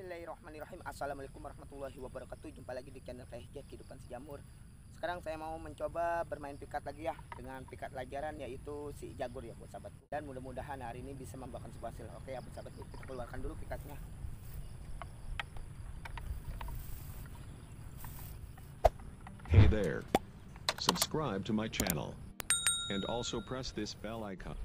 Bismillahirrahmanirrahim Assalamualaikum warahmatullahi wabarakatuh Jumpa lagi di channel KSJ Kehidupan Sejamur Sekarang saya mau mencoba bermain pikat lagi ya Dengan pikat lajaran yaitu si jagur ya buat sahabatku Dan mudah-mudahan hari ini bisa membawakan sebuah hasil Oke ya buat sahabatku kita keluarkan dulu pikatnya Hey there Subscribe to my channel And also press this bell icon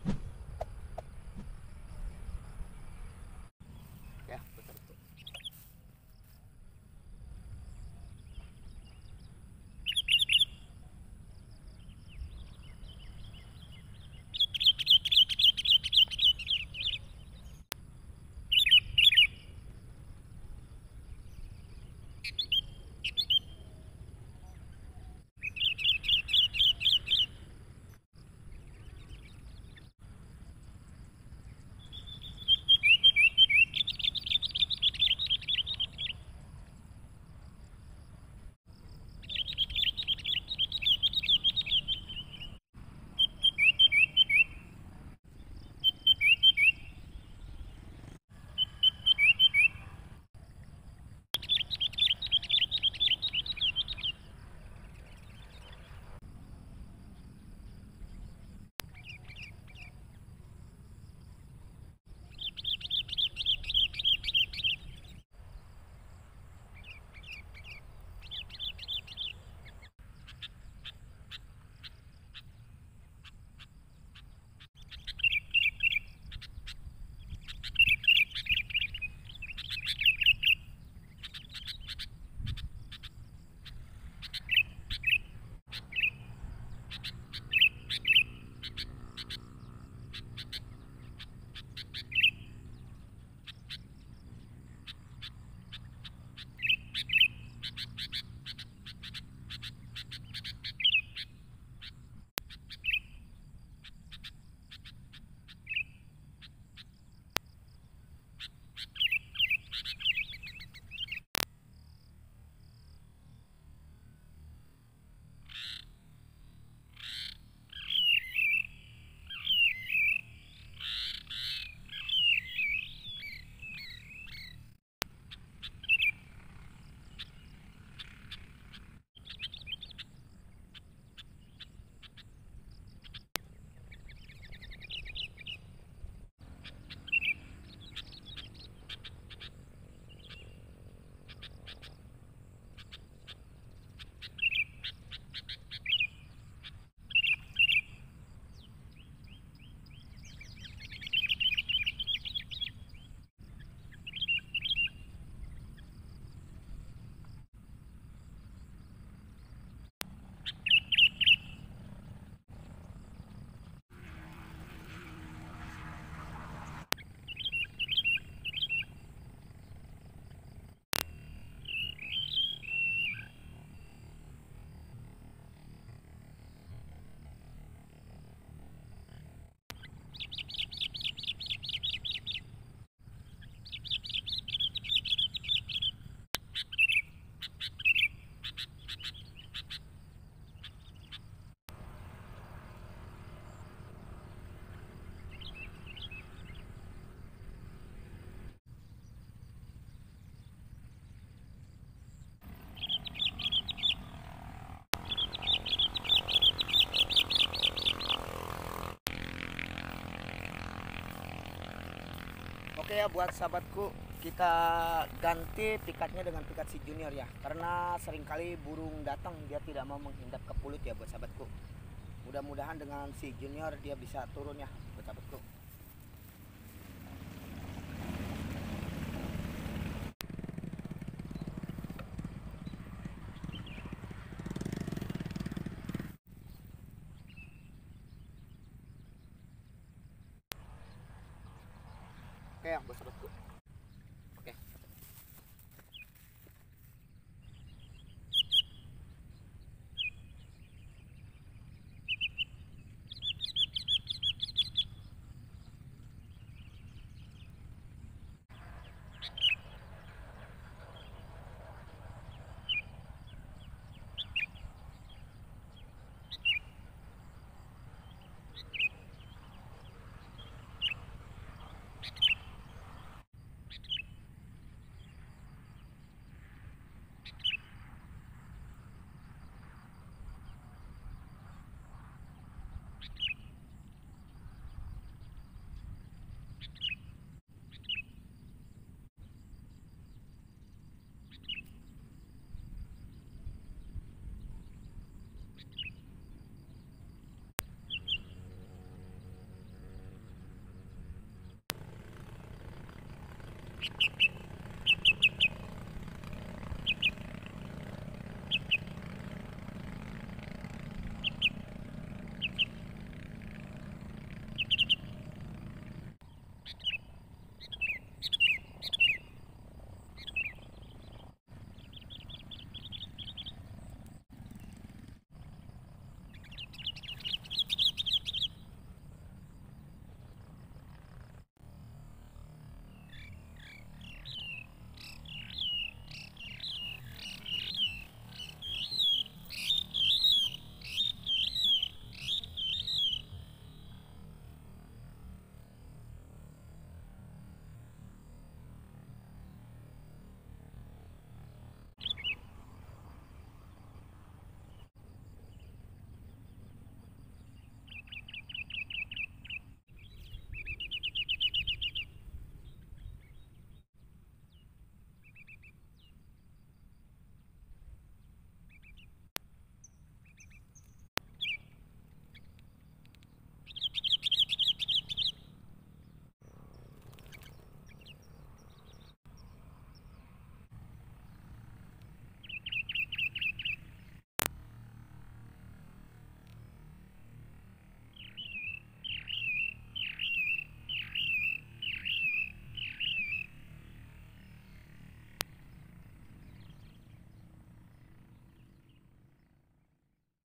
Oke ya buat sahabatku, kita ganti pikatnya dengan pikat si junior ya. Karena seringkali burung datang dia tidak mau menghindap ke pulut ya buat sahabatku. Mudah-mudahan dengan si junior dia bisa turun ya buat sahabatku. É, gostava